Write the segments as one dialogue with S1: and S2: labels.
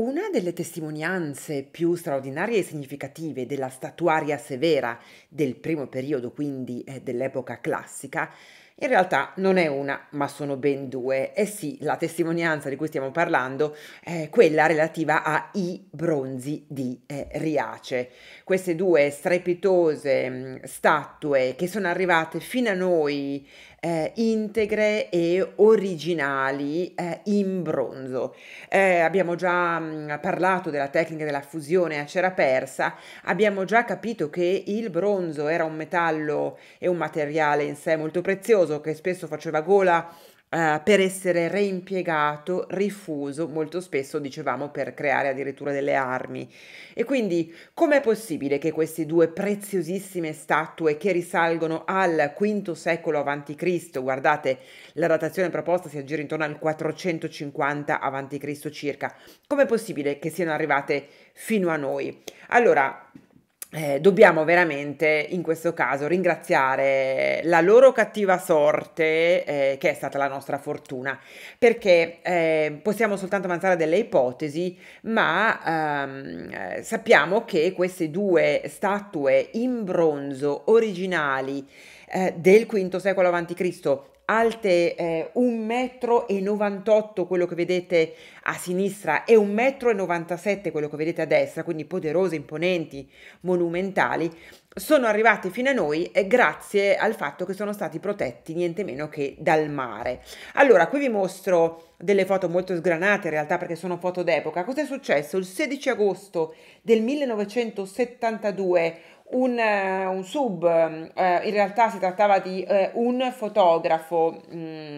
S1: Una delle testimonianze più straordinarie e significative della statuaria severa del primo periodo, quindi eh, dell'epoca classica, in realtà non è una, ma sono ben due. E eh sì, la testimonianza di cui stiamo parlando è quella relativa ai bronzi di eh, Riace. Queste due strepitose mh, mm, statue che sono arrivate fino a noi eh, integre e originali eh, in bronzo. Eh, abbiamo già mh, mm, parlato della tecnica della fusione a cera persa, abbiamo già capito che il bronzo era un metallo e un materiale in sé molto prezioso che spesso faceva gola eh, per essere reimpiegato, rifuso, molto spesso dicevamo per creare addirittura delle armi. E quindi com'è possibile che queste due preziosissime statue che risalgono al V secolo a.C., guardate la datazione proposta si aggira intorno al 450 a.C. circa, com'è possibile che siano arrivate fino a noi? Allora, eh, dobbiamo veramente in questo caso ringraziare la loro cattiva sorte eh, che è stata la nostra fortuna perché eh, possiamo soltanto avanzare delle ipotesi ma ehm, eh, sappiamo che queste due statue in bronzo originali eh, del V secolo a.C alte eh, 1,98 m, quello che vedete a sinistra, e 1,97 m, quello che vedete a destra, quindi poderose, imponenti, monumentali, sono arrivate fino a noi eh, grazie al fatto che sono stati protetti niente meno che dal mare. Allora, qui vi mostro delle foto molto sgranate in realtà perché sono foto d'epoca. Cos'è successo? Il 16 agosto del 1972 un, eh, un sub, mm, eh, in realtà si trattava di eh, un fotografo. Mh, mm,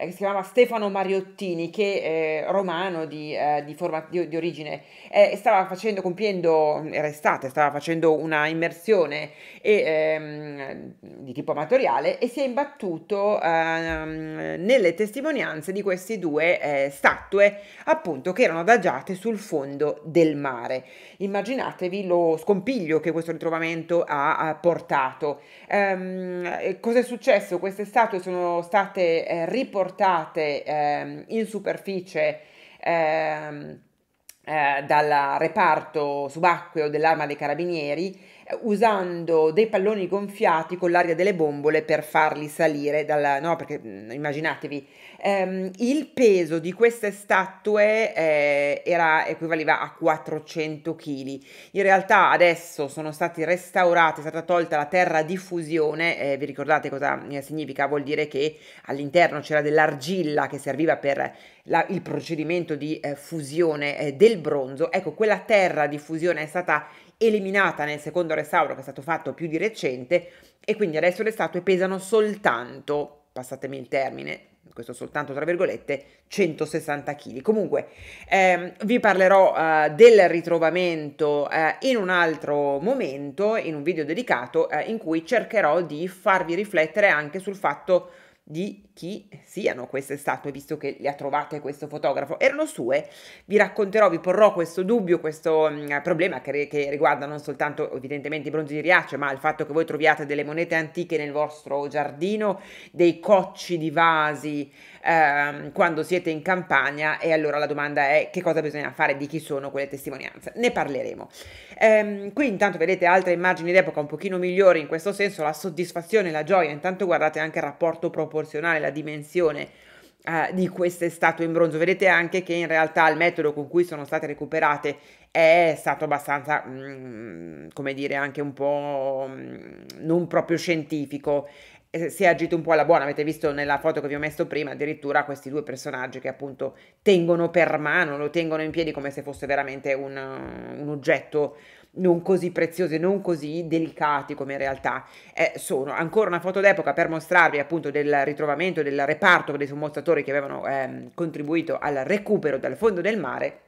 S1: eh, che si chiamava Stefano Mariottini, che è eh, romano di, eh, di, forma, di, di origine, eh, stava facendo, compiendo, era estate, stava facendo una immersione e, ehm, di tipo amatoriale e si è imbattuto ehm, nelle testimonianze di queste due eh, statue, appunto, che erano adagiate sul fondo del mare. Immaginatevi lo scompiglio che questo ritrovamento ha, ha portato. Ehm, Cos'è successo? Queste statue sono state riportate riportate ehm, in superficie ehm, eh, dal reparto subacqueo dell'arma dei carabinieri eh, usando dei palloni gonfiati con l'aria delle bombole per farli salire dal, no perché mm, immaginatevi ehm, il peso di queste statue eh, era, equivaleva a 400 kg in realtà adesso sono stati restaurati è stata tolta la terra di fusione eh, vi ricordate cosa significa vuol dire che all'interno c'era dell'argilla che serviva per la, il procedimento di eh, fusione eh, del bronzo, ecco quella terra di fusione è stata eliminata nel secondo restauro che è stato fatto più di recente e quindi adesso le statue pesano soltanto, passatemi il termine, questo soltanto tra virgolette, 160 kg. Comunque ehm, vi parlerò eh, del ritrovamento eh, in un altro momento, in un video dedicato, eh, in cui cercherò di farvi riflettere anche sul fatto di chi siano queste statue, visto che le ha trovate questo fotografo. Erano sue? Vi racconterò, vi porrò questo dubbio, questo mh, mm, problema che, che, riguarda non soltanto evidentemente i bronzi di Riace, ma il fatto che voi troviate delle monete antiche nel vostro giardino, dei cocci di vasi ehm, quando siete in campagna e allora la domanda è che cosa bisogna fare, di chi sono quelle testimonianze. Ne parleremo. Ehm, qui intanto vedete altre immagini d'epoca un pochino migliori in questo senso, la soddisfazione, la gioia, intanto guardate anche il rapporto proporzionale, la dimensione eh, di queste statue in bronzo. Vedete anche che in realtà il metodo con cui sono state recuperate è stato abbastanza, mh, mm, come dire, anche un po' mh, mm, non proprio scientifico eh, si è agito un po' alla buona, avete visto nella foto che vi ho messo prima, addirittura questi due personaggi che appunto tengono per mano, lo tengono in piedi come se fosse veramente un, un oggetto non così preziosi, non così delicati come in realtà eh, sono. Ancora una foto d'epoca per mostrarvi appunto del ritrovamento del reparto dei sommozzatori che avevano ehm, contribuito al recupero dal fondo del mare.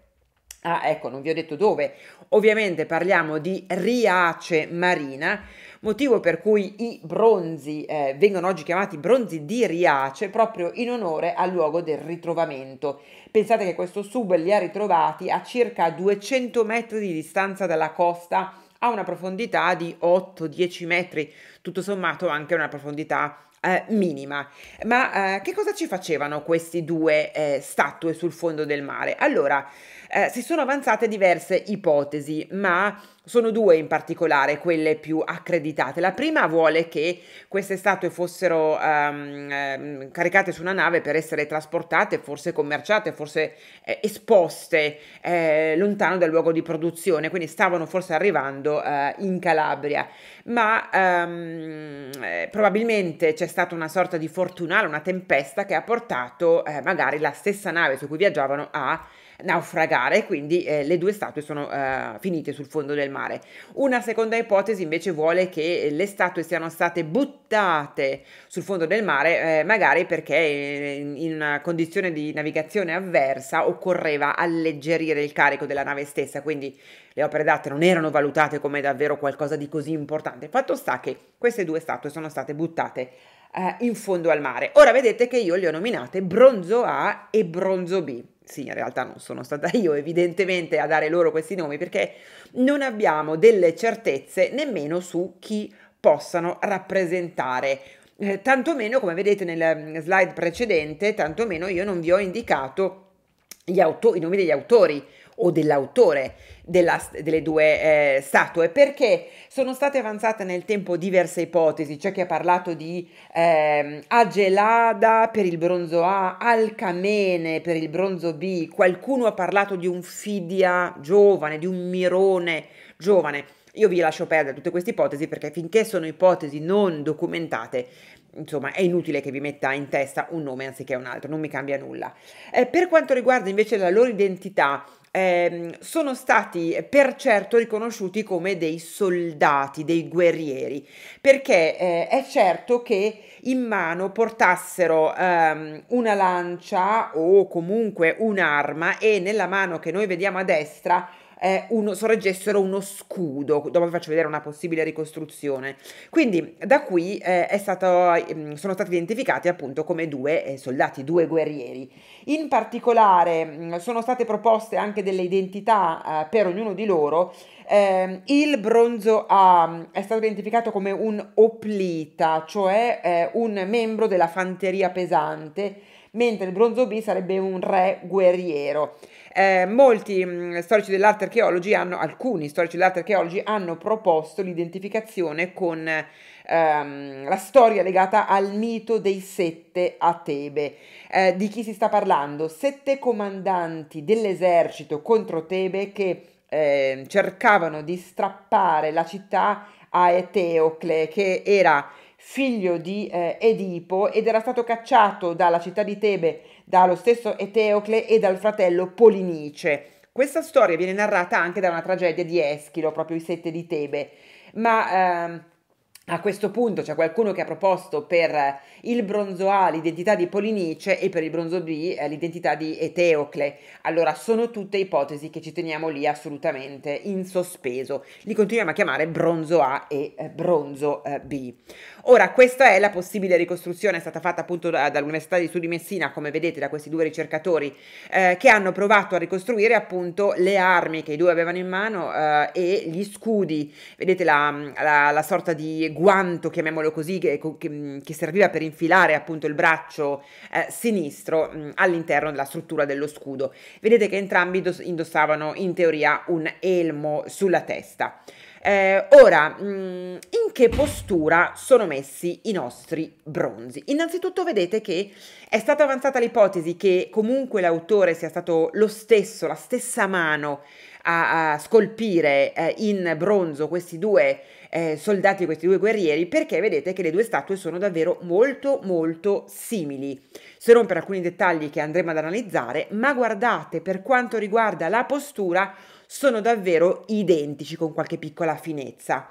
S1: Ah, ecco, non vi ho detto dove. Ovviamente parliamo di Riace Marina motivo per cui i bronzi eh, vengono oggi chiamati bronzi di Riace proprio in onore al luogo del ritrovamento. Pensate che questo sub li ha ritrovati a circa 200 metri di distanza dalla costa a una profondità di 8-10 metri, tutto sommato anche una profondità eh, minima. Ma eh, che cosa ci facevano queste due eh, statue sul fondo del mare? Allora, eh, si sono avanzate diverse ipotesi, ma sono due in particolare quelle più accreditate. La prima vuole che queste statue fossero um, caricate su una nave per essere trasportate, forse commerciate, forse eh, esposte eh, lontano dal luogo di produzione, quindi stavano forse arrivando eh, in Calabria, ma um, probabilmente c'è stata una sorta di fortunale, una tempesta che ha portato eh, magari la stessa nave su cui viaggiavano a naufragare, quindi eh, le due statue sono eh, finite sul fondo del mare. Una seconda ipotesi invece vuole che le statue siano state buttate sul fondo del mare, eh, magari perché eh, in una condizione di navigazione avversa occorreva alleggerire il carico della nave stessa, quindi le opere d'arte non erano valutate come davvero qualcosa di così importante. Fatto sta che queste due statue sono state buttate eh, in fondo al mare. Ora vedete che io le ho nominate bronzo A e bronzo B. Sì, in realtà non sono stata io evidentemente a dare loro questi nomi perché non abbiamo delle certezze nemmeno su chi possano rappresentare eh, tantomeno, come vedete nel mm, slide precedente, tantomeno io non vi ho indicato autori, i nomi degli autori o dell'autore della, delle due eh, statue, perché sono state avanzate nel tempo diverse ipotesi, c'è cioè chi ha parlato di eh, Agelada per il bronzo A, Alcamene per il bronzo B, qualcuno ha parlato di un Fidia giovane, di un Mirone giovane. Io vi lascio perdere tutte queste ipotesi perché finché sono ipotesi non documentate, insomma, è inutile che vi metta in testa un nome anziché un altro, non mi cambia nulla. Eh, per quanto riguarda invece la loro identità, eh, sono stati per certo riconosciuti come dei soldati, dei guerrieri, perché eh, è certo che in mano portassero ehm, una lancia o comunque un'arma e nella mano che noi vediamo a destra eh, uno, sorreggessero uno scudo. Dopo vi faccio vedere una possibile ricostruzione. Quindi da qui eh, stato, mm, sono stati identificati appunto come due eh, soldati, due guerrieri. In particolare mm, sono state proposte anche delle identità eh, per ognuno di loro. Ehm, il bronzo A mm, è stato identificato come un oplita, cioè eh, un membro della fanteria pesante mentre il bronzo B sarebbe un re guerriero eh, molti mh, mm, storici dell'arte archeologi hanno, alcuni storici dell'arte archeologi hanno proposto l'identificazione con ehm, la storia legata al mito dei sette a Tebe. Eh, di chi si sta parlando? Sette comandanti dell'esercito contro Tebe che eh, cercavano di strappare la città a Eteocle, che era figlio di eh, Edipo, ed era stato cacciato dalla città di Tebe dallo stesso Eteocle e dal fratello Polinice. Questa storia viene narrata anche da una tragedia di Eschilo, proprio i sette di Tebe, ma... Ehm, a questo punto c'è qualcuno che ha proposto per eh, il bronzo A l'identità di Polinice e per il bronzo B eh, l'identità di Eteocle. Allora sono tutte ipotesi che ci teniamo lì assolutamente in sospeso. Li continuiamo a chiamare bronzo A e eh, bronzo B. Ora, questa è la possibile ricostruzione, è stata fatta appunto da, dall'Università di Studi Messina, come vedete da questi due ricercatori, eh, che hanno provato a ricostruire appunto le armi che i due avevano in mano eh, e gli scudi, vedete la, la, la, sorta di guanto, chiamiamolo così, che, che, mm, che serviva per infilare appunto il braccio eh, sinistro mh, mm, all'interno della struttura dello scudo. Vedete che entrambi indossavano in teoria un elmo sulla testa. Eh, ora, mm, in che postura sono messi i nostri bronzi? Innanzitutto vedete che è stata avanzata l'ipotesi che comunque l'autore sia stato lo stesso, la stessa mano a, a scolpire eh, in bronzo questi due eh, soldati, questi due guerrieri, perché vedete che le due statue sono davvero molto molto simili, se non per alcuni dettagli che andremo ad analizzare, ma guardate per quanto riguarda la postura, sono davvero identici con qualche piccola finezza.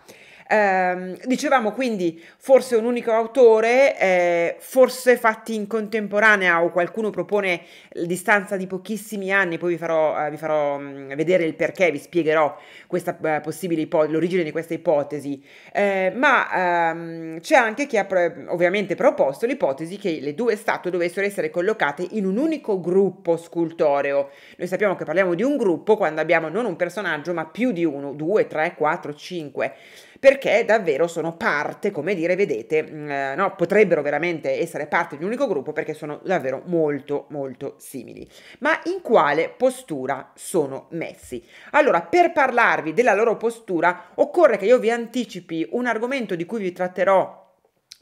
S1: Ehm, dicevamo quindi forse un unico autore, eh, forse fatti in contemporanea o qualcuno propone distanza di pochissimi anni, poi vi farò, eh, vi farò mh, mm, vedere il perché, vi spiegherò questa, eh, possibile ipotesi, l'origine di questa ipotesi, eh, ma ehm, c'è anche chi ha ovviamente proposto l'ipotesi che le due statue dovessero essere collocate in un unico gruppo scultoreo. Noi sappiamo che parliamo di un gruppo quando abbiamo non un personaggio ma più di uno, due, tre, quattro, cinque perché davvero sono parte, come dire, vedete, mh, mm, eh, no, potrebbero veramente essere parte di un unico gruppo perché sono davvero molto molto simili. Ma in quale postura sono messi? Allora, per parlarvi della loro postura occorre che io vi anticipi un argomento di cui vi tratterò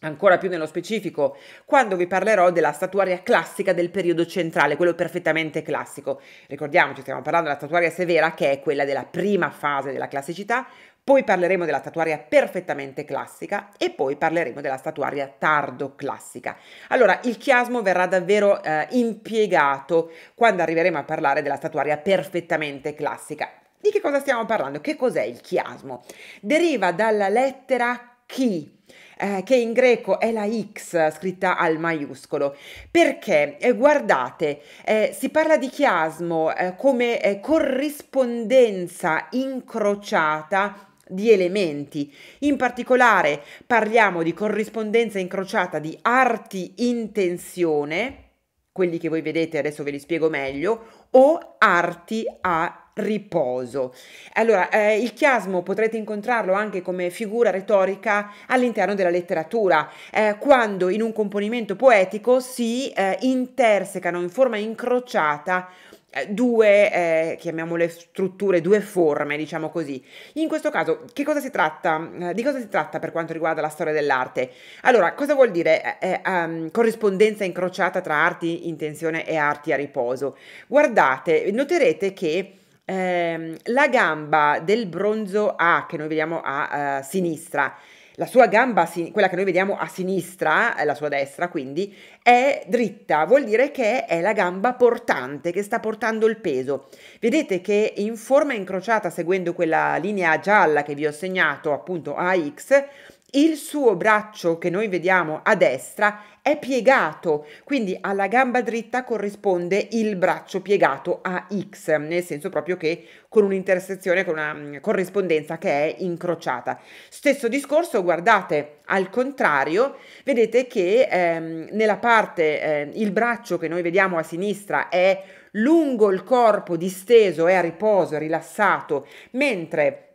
S1: Ancora più nello specifico, quando vi parlerò della statuaria classica del periodo centrale, quello perfettamente classico. Ricordiamoci, stiamo parlando della statuaria severa, che è quella della prima fase della classicità, poi parleremo della statuaria perfettamente classica e poi parleremo della statuaria tardo classica. Allora, il chiasmo verrà davvero eh, impiegato quando arriveremo a parlare della statuaria perfettamente classica. Di che cosa stiamo parlando? Che cos'è il chiasmo? Deriva dalla lettera chi, eh, che in greco è la X scritta al maiuscolo. Perché, eh, guardate, eh, si parla di chiasmo eh, come eh, corrispondenza incrociata di elementi. In particolare parliamo di corrispondenza incrociata di arti in tensione, quelli che voi vedete adesso ve li spiego meglio, o arti a riposo. Allora, eh, il chiasmo potrete incontrarlo anche come figura retorica all'interno della letteratura, eh, quando in un componimento poetico si eh, intersecano in forma incrociata eh, due, eh, chiamiamole strutture, due forme, diciamo così. In questo caso, che cosa si tratta? Eh, di cosa si tratta per quanto riguarda la storia dell'arte? Allora, cosa vuol dire um, corrispondenza incrociata tra arti in tensione e arti a riposo? Guardate, noterete che eh, la gamba del bronzo A che noi vediamo a, a eh, sinistra, la sua gamba, quella che noi vediamo a sinistra, eh, la sua destra quindi, è dritta, vuol dire che è la gamba portante, che sta portando il peso. Vedete che in forma incrociata, seguendo quella linea gialla che vi ho segnato appunto AX, il suo braccio che noi vediamo a destra è piegato, quindi alla gamba dritta corrisponde il braccio piegato a X, nel senso proprio che con un'intersezione, con una mm, corrispondenza che è incrociata. Stesso discorso, guardate al contrario, vedete che ehm, nella parte eh, il braccio che noi vediamo a sinistra è lungo il corpo, disteso, è a riposo, è rilassato, mentre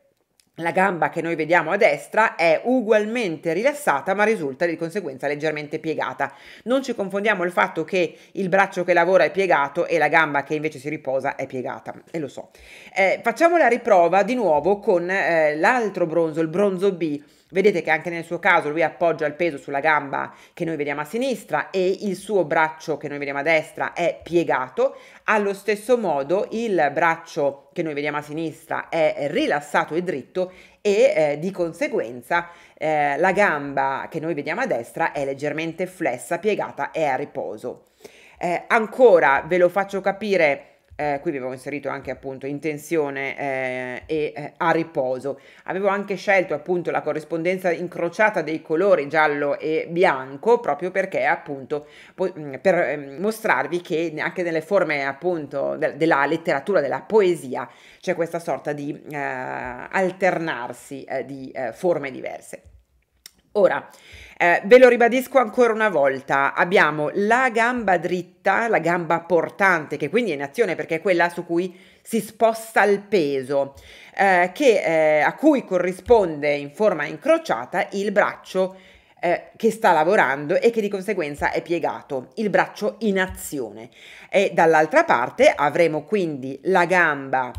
S1: la gamba che noi vediamo a destra è ugualmente rilassata ma risulta di conseguenza leggermente piegata. Non ci confondiamo il fatto che il braccio che lavora è piegato e la gamba che invece si riposa è piegata, e lo so. Eh, facciamo la riprova di nuovo con eh, l'altro bronzo, il bronzo B Vedete che anche nel suo caso lui appoggia il peso sulla gamba che noi vediamo a sinistra e il suo braccio che noi vediamo a destra è piegato. Allo stesso modo il braccio che noi vediamo a sinistra è rilassato e dritto e eh, di conseguenza eh, la gamba che noi vediamo a destra è leggermente flessa, piegata e a riposo. Eh, ancora ve lo faccio capire eh, qui avevo inserito anche appunto in tensione eh, e eh, a riposo. Avevo anche scelto appunto la corrispondenza incrociata dei colori giallo e bianco proprio perché appunto po- mm, per ehm, mostrarvi che anche nelle forme appunto de- della letteratura, della poesia c'è questa sorta di eh, alternarsi eh, di eh, forme diverse. Ora, eh, ve lo ribadisco ancora una volta, abbiamo la gamba dritta, la gamba portante, che quindi è in azione perché è quella su cui si sposta il peso, eh, che, eh, a cui corrisponde in forma incrociata il braccio eh, che sta lavorando e che di conseguenza è piegato, il braccio in azione. E dall'altra parte avremo quindi la gamba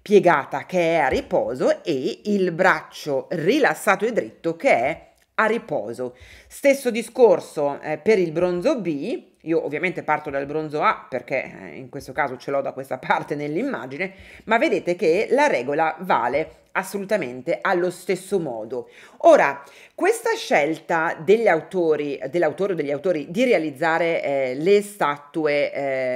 S1: piegata che è a riposo e il braccio rilassato e dritto che è a riposo. Stesso discorso eh, per il bronzo B, io ovviamente parto dal bronzo A perché eh, in questo caso ce l'ho da questa parte nell'immagine, ma vedete che la regola vale assolutamente allo stesso modo. Ora, questa scelta degli autori, dell'autore o degli autori di realizzare eh, le statue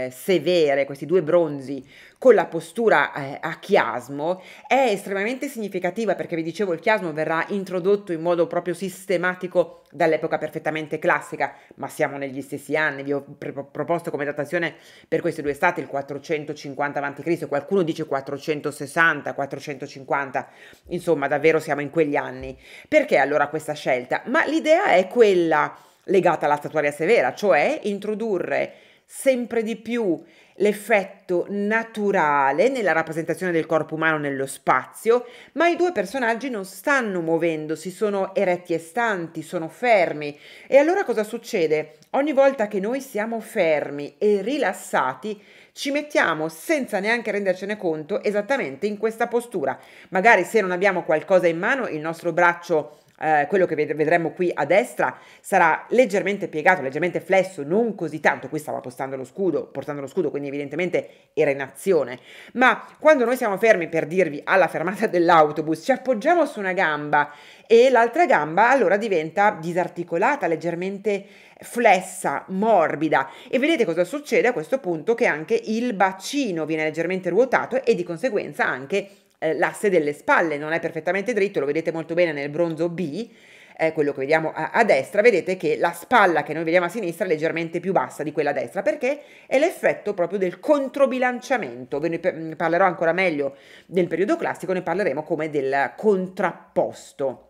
S1: eh, severe, questi due bronzi con la postura eh, a chiasmo è estremamente significativa perché vi dicevo il chiasmo verrà introdotto in modo proprio sistematico dall'epoca perfettamente classica, ma siamo negli stessi anni, vi ho proposto come datazione per queste due estate il 450 a.C., qualcuno dice 460, 450, insomma davvero siamo in quegli anni. Perché allora questa scelta? Ma l'idea è quella legata alla statuaria severa, cioè introdurre sempre di più l'effetto naturale nella rappresentazione del corpo umano nello spazio, ma i due personaggi non stanno muovendosi, sono eretti e stanti, sono fermi. E allora cosa succede? Ogni volta che noi siamo fermi e rilassati, ci mettiamo senza neanche rendercene conto esattamente in questa postura. Magari se non abbiamo qualcosa in mano, il nostro braccio eh, quello che vedremo qui a destra sarà leggermente piegato, leggermente flesso, non così tanto, qui stava postando lo scudo, portando lo scudo, quindi evidentemente era in azione, ma quando noi siamo fermi per dirvi alla fermata dell'autobus, ci appoggiamo su una gamba e l'altra gamba allora diventa disarticolata, leggermente flessa, morbida e vedete cosa succede a questo punto che anche il bacino viene leggermente ruotato e di conseguenza anche eh, l'asse delle spalle, non è perfettamente dritto, lo vedete molto bene nel bronzo B, eh, quello che vediamo a, a, destra, vedete che la spalla che noi vediamo a sinistra è leggermente più bassa di quella a destra, perché è l'effetto proprio del controbilanciamento. Ve ne mm, parlerò ancora meglio del periodo classico, ne parleremo come del contrapposto.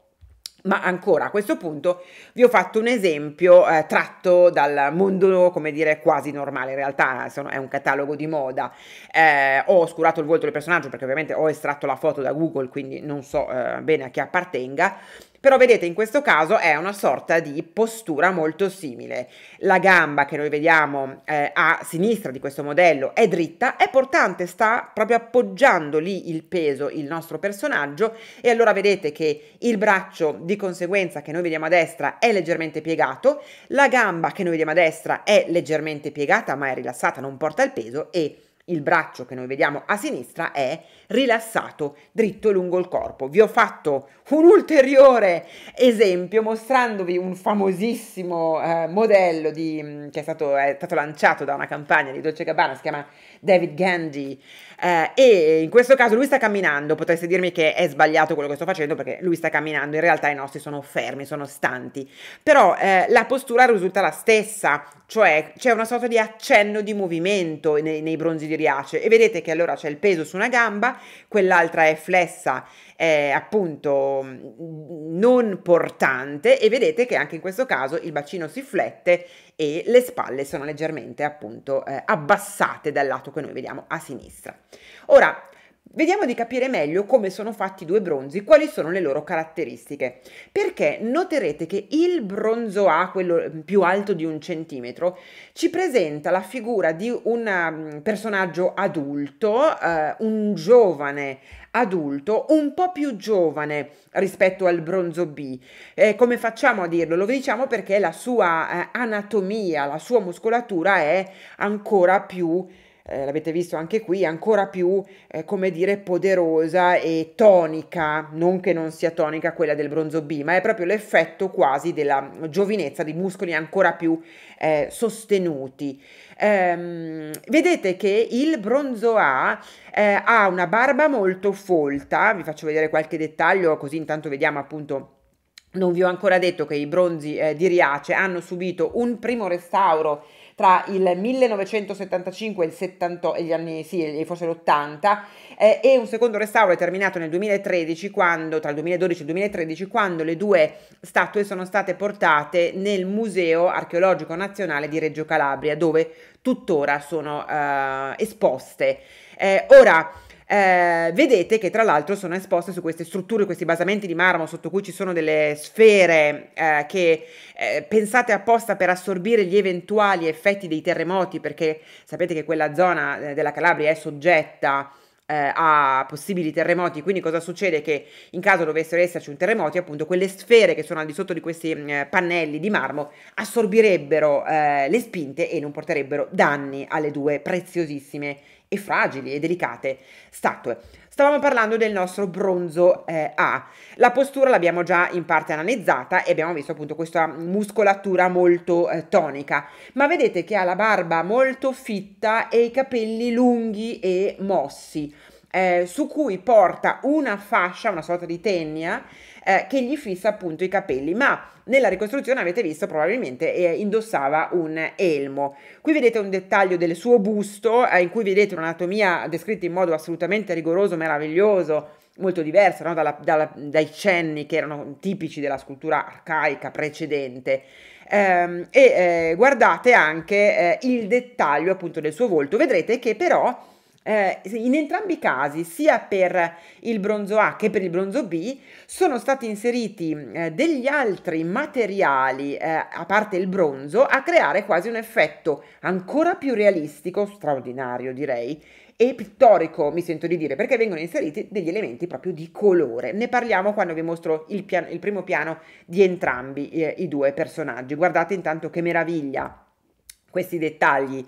S1: Ma ancora a questo punto vi ho fatto un esempio eh, tratto dal mondo, come dire, quasi normale, in realtà sono, è un catalogo di moda. Eh, ho oscurato il volto del personaggio perché ovviamente ho estratto la foto da Google, quindi non so eh, bene a chi appartenga, però vedete in questo caso è una sorta di postura molto simile. La gamba che noi vediamo eh, a sinistra di questo modello è dritta, è portante, sta proprio appoggiando lì il peso, il nostro personaggio e allora vedete che il braccio di conseguenza che noi vediamo a destra è leggermente piegato, la gamba che noi vediamo a destra è leggermente piegata ma è rilassata, non porta il peso e il braccio che noi vediamo a sinistra è rilassato dritto lungo il corpo. Vi ho fatto un ulteriore esempio mostrandovi un famosissimo eh, modello di, mm, che è stato, è stato, lanciato da una campagna di Dolce Gabbana, si chiama David Gandy, eh, e in questo caso lui sta camminando, potreste dirmi che è sbagliato quello che sto facendo perché lui sta camminando, in realtà i nostri sono fermi, sono stanti, però eh, la postura risulta la stessa, cioè c'è una sorta di accenno di movimento nei, nei bronzi di Riace e vedete che allora c'è il peso su una gamba, quell'altra è flessa eh, appunto mm, non portante e vedete che anche in questo caso il bacino si flette e le spalle sono leggermente appunto eh, abbassate dal lato che noi vediamo a sinistra. Ora, Vediamo di capire meglio come sono fatti i due bronzi, quali sono le loro caratteristiche. Perché noterete che il bronzo A, quello mm, più alto di un centimetro, ci presenta la figura di un mm, personaggio adulto, eh, un giovane adulto, un po' più giovane rispetto al bronzo B. Eh, come facciamo a dirlo? Lo diciamo perché la sua eh, anatomia, la sua muscolatura è ancora più eh, l'avete visto anche qui, ancora più, eh, come dire, poderosa e tonica, non che non sia tonica quella del bronzo B, ma è proprio l'effetto quasi della giovinezza, di muscoli ancora più eh, sostenuti. Ehm, vedete che il bronzo A eh, ha una barba molto folta, vi faccio vedere qualche dettaglio così intanto vediamo appunto... Non vi ho ancora detto che i bronzi eh, di Riace hanno subito un primo restauro tra il 1975 e, il 70, e gli anni, sì, forse l'80, eh, e un secondo restauro è terminato nel 2013, quando, tra il 2012 e il 2013, quando le due statue sono state portate nel Museo Archeologico Nazionale di Reggio Calabria, dove tuttora sono eh, esposte. Eh, ora, eh, vedete che tra l'altro sono esposte su queste strutture, questi basamenti di marmo sotto cui ci sono delle sfere eh, che eh, pensate apposta per assorbire gli eventuali effetti dei terremoti, perché sapete che quella zona eh, della Calabria è soggetta eh, a possibili terremoti. Quindi cosa succede? Che in caso dovessero esserci un terremoto, appunto quelle sfere che sono al di sotto di questi mm, pannelli di marmo assorbirebbero eh, le spinte e non porterebbero danni alle due preziosissime e fragili e delicate statue. Stavamo parlando del nostro bronzo eh, A. La postura l'abbiamo già in parte analizzata e abbiamo visto appunto questa muscolatura molto eh, tonica, ma vedete che ha la barba molto fitta e i capelli lunghi e mossi, eh, su cui porta una fascia, una sorta di tegna, eh, che gli fissa appunto i capelli, ma nella ricostruzione avete visto probabilmente eh, indossava un elmo. Qui vedete un dettaglio del suo busto eh, in cui vedete un'anatomia descritta in modo assolutamente rigoroso, meraviglioso, molto diversa no? dalla, dalla, dai cenni che erano tipici della scultura arcaica precedente. Ehm, e eh, guardate anche eh, il dettaglio appunto del suo volto, vedrete che però eh, in entrambi i casi, sia per il bronzo A che per il bronzo B, sono stati inseriti eh, degli altri materiali, eh, a parte il bronzo, a creare quasi un effetto ancora più realistico, straordinario direi, e pittorico, mi sento di dire, perché vengono inseriti degli elementi proprio di colore. Ne parliamo quando vi mostro il, piano, il primo piano di entrambi eh, i due personaggi. Guardate intanto che meraviglia questi dettagli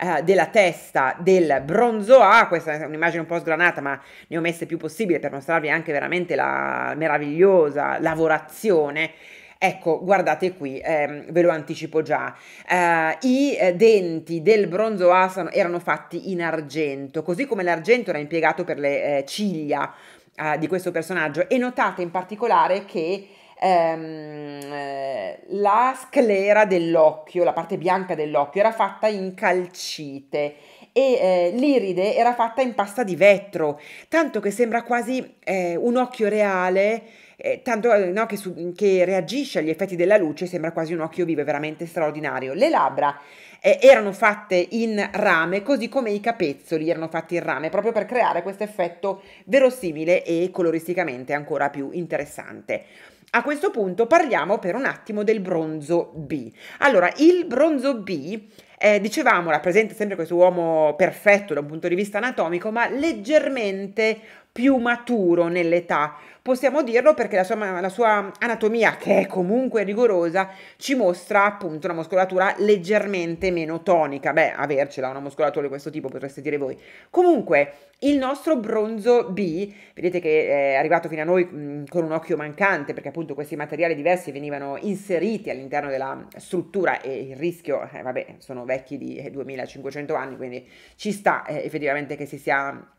S1: eh, della testa del bronzo A, ah, questa è un'immagine un po' sgranata ma ne ho messe più possibile per mostrarvi anche veramente la meravigliosa lavorazione Ecco, guardate qui, ehm, ve lo anticipo già, eh, i denti del bronzo A erano fatti in argento, così come l'argento era impiegato per le eh, ciglia eh, di questo personaggio e notate in particolare che ehm, eh, la sclera dell'occhio, la parte bianca dell'occhio era fatta in calcite e eh, l'iride era fatta in pasta di vetro, tanto che sembra quasi eh, un occhio reale, eh, tanto eh, no, che, su, che, reagisce agli effetti della luce, sembra quasi un occhio vivo, è veramente straordinario. Le labbra eh, erano fatte in rame, così come i capezzoli erano fatti in rame, proprio per creare questo effetto verosimile e coloristicamente ancora più interessante. A questo punto parliamo per un attimo del bronzo B. Allora, il bronzo B, eh, dicevamo, rappresenta sempre questo uomo perfetto da un punto di vista anatomico, ma leggermente più maturo nell'età, Possiamo dirlo perché la sua, la sua anatomia, che è comunque rigorosa, ci mostra appunto una muscolatura leggermente meno tonica. Beh, avercela una muscolatura di questo tipo potreste dire voi. Comunque, il nostro bronzo B, vedete che eh, è arrivato fino a noi mm, con un occhio mancante perché appunto questi materiali diversi venivano inseriti all'interno della struttura e il rischio, eh, vabbè, sono vecchi di 2500 eh, anni, quindi ci sta eh, effettivamente che si sia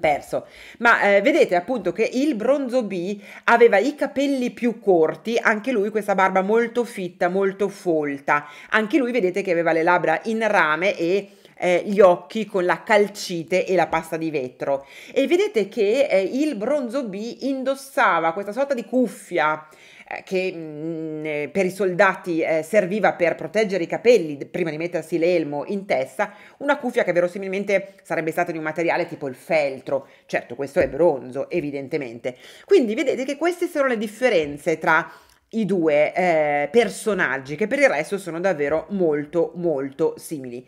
S1: perso. Ma eh, vedete appunto che il bronzo B aveva i capelli più corti, anche lui questa barba molto fitta, molto folta. Anche lui vedete che aveva le labbra in rame e eh, gli occhi con la calcite e la pasta di vetro. E vedete che eh, il bronzo B indossava questa sorta di cuffia eh, che mh, mm, eh, per i soldati eh, serviva per proteggere i capelli prima di mettersi l'elmo in testa, una cuffia che verosimilmente sarebbe stata di un materiale tipo il feltro. Certo, questo è bronzo, evidentemente. Quindi vedete che queste sono le differenze tra i due eh, personaggi che per il resto sono davvero molto molto simili.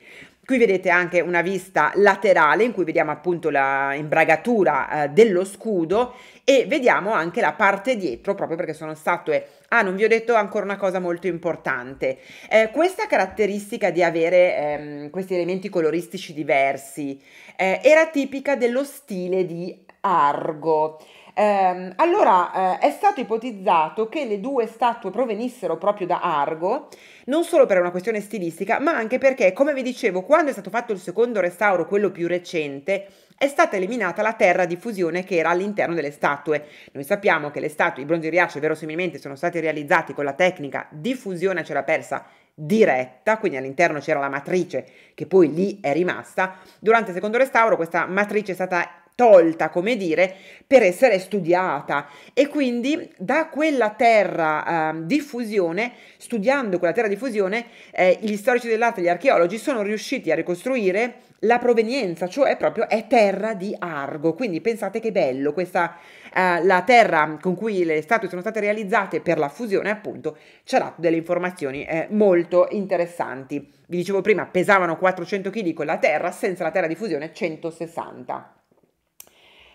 S1: Qui vedete anche una vista laterale in cui vediamo appunto la imbragatura eh, dello scudo e vediamo anche la parte dietro proprio perché sono statue. Ah, non vi ho detto ancora una cosa molto importante. Eh, questa caratteristica di avere ehm, questi elementi coloristici diversi eh, era tipica dello stile di Argo. Ehm, allora eh, è stato ipotizzato che le due statue provenissero proprio da Argo, non solo per una questione stilistica, ma anche perché, come vi dicevo, quando è stato fatto il secondo restauro, quello più recente, è stata eliminata la terra di fusione che era all'interno delle statue. Noi sappiamo che le statue, i bronzi riace verosimilmente sono stati realizzati con la tecnica di fusione a cera persa diretta, quindi all'interno c'era la matrice che poi lì è rimasta. Durante il secondo restauro questa matrice è stata tolta, come dire, per essere studiata. E quindi da quella terra eh, di fusione, studiando quella terra di fusione, eh, gli storici dell'arte e gli archeologi sono riusciti a ricostruire la provenienza, cioè proprio è terra di Argo. Quindi pensate che bello questa, eh, la terra con cui le statue sono state realizzate per la fusione, appunto, ci ha dato delle informazioni eh, molto interessanti. Vi dicevo prima, pesavano 400 kg con la terra, senza la terra di fusione 160.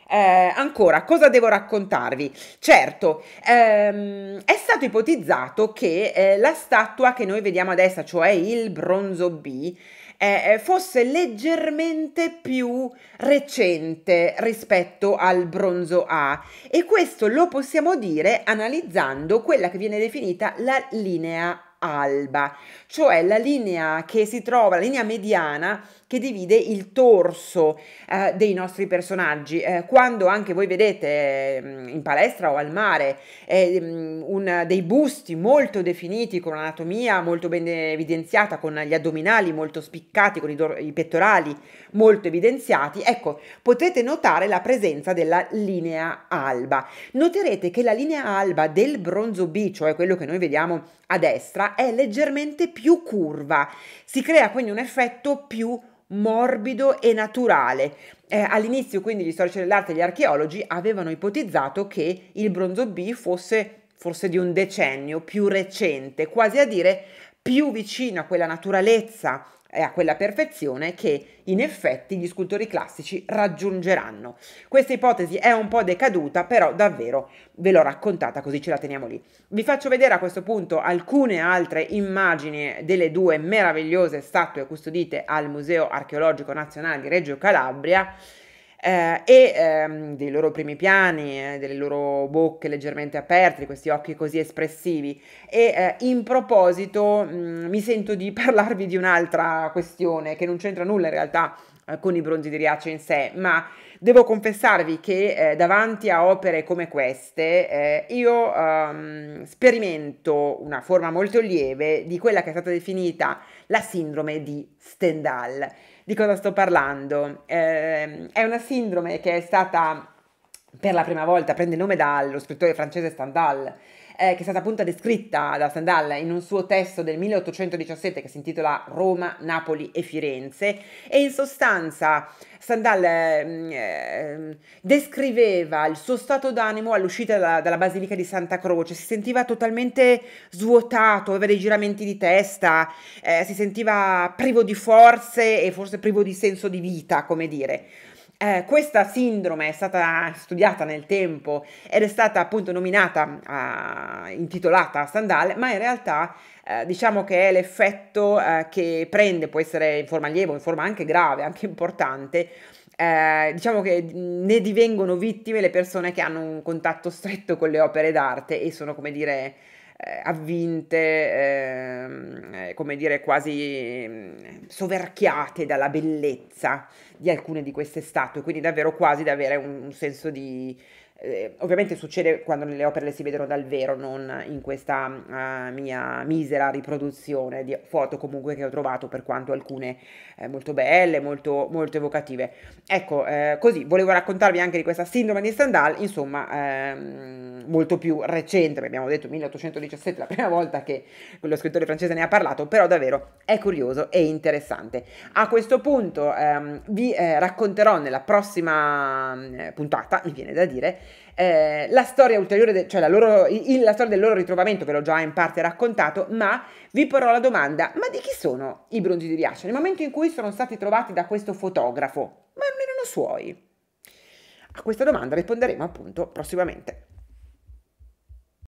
S1: Eh, ancora, cosa devo raccontarvi? Certo, ehm, è stato ipotizzato che eh, la statua che noi vediamo adesso, cioè il bronzo B, eh, eh fosse leggermente più recente rispetto al bronzo A e questo lo possiamo dire analizzando quella che viene definita la linea alba, cioè la linea che si trova, la linea mediana che divide il torso eh, dei nostri personaggi. Eh, quando anche voi vedete mm, in palestra o al mare mm, un, dei busti molto definiti, con un'anatomia molto ben evidenziata, con gli addominali molto spiccati, con i, i pettorali molto evidenziati, ecco, potete notare la presenza della linea alba. Noterete che la linea alba del bronzo B, cioè quello che noi vediamo a destra è leggermente più curva, si crea quindi un effetto più morbido e naturale. Eh, all'inizio quindi gli storici dell'arte e gli archeologi avevano ipotizzato che il bronzo B fosse forse di un decennio più recente, quasi a dire più vicino a quella naturalezza e a quella perfezione che in effetti gli scultori classici raggiungeranno. Questa ipotesi è un po' decaduta, però davvero ve l'ho raccontata così ce la teniamo lì. Vi faccio vedere a questo punto alcune altre immagini delle due meravigliose statue custodite al Museo Archeologico Nazionale di Reggio Calabria eh, e ehm, dei loro primi piani, eh, delle loro bocche leggermente aperte, di questi occhi così espressivi. E eh, in proposito mh, mm, mi sento di parlarvi di un'altra questione che non c'entra nulla in realtà eh, con i bronzi di Riace in sé, ma devo confessarvi che eh, davanti a opere come queste eh, io ehm, sperimento una forma molto lieve di quella che è stata definita la sindrome di Stendhal. Di cosa sto parlando? Eh, è una sindrome che è stata per la prima volta prende nome dallo scrittore francese Stendhal eh, che è stata appunto descritta da Sandal in un suo testo del 1817 che si intitola Roma, Napoli e Firenze e in sostanza Sandal eh, mm, eh, descriveva il suo stato d'animo all'uscita dalla, dalla, Basilica di Santa Croce, si sentiva totalmente svuotato, aveva dei giramenti di testa, eh, si sentiva privo di forze e forse privo di senso di vita, come dire. Eh, questa sindrome è stata studiata nel tempo ed è stata appunto nominata, a, ah, intitolata a Sandal, ma in realtà eh, diciamo che è l'effetto eh, che prende, può essere in forma lieve, o in forma anche grave, anche importante, eh, diciamo che ne divengono vittime le persone che hanno un contatto stretto con le opere d'arte e sono, come dire, eh, avvinte, ehm, eh, come dire, quasi mm, soverchiate dalla bellezza di alcune di queste statue, quindi davvero quasi da avere un, un senso di eh, ovviamente succede quando le opere le si vedono dal vero, non in questa uh, mia misera riproduzione di foto comunque che ho trovato, per quanto alcune eh, molto belle, molto, molto evocative. Ecco, eh, così volevo raccontarvi anche di questa sindrome di Stendhal, insomma, ehm, molto più recente, abbiamo detto 1817, la prima volta che lo scrittore francese ne ha parlato, però davvero è curioso e interessante. A questo punto ehm, vi eh, racconterò nella prossima mm, puntata, mi viene da dire, eh, la storia ulteriore, de, cioè la, loro, il, la storia del loro ritrovamento, ve l'ho già in parte raccontato, ma vi porrò la domanda, ma di chi sono i bronzi di Riace? Nel momento in cui sono stati trovati da questo fotografo, ma non suoi? A questa domanda risponderemo appunto prossimamente.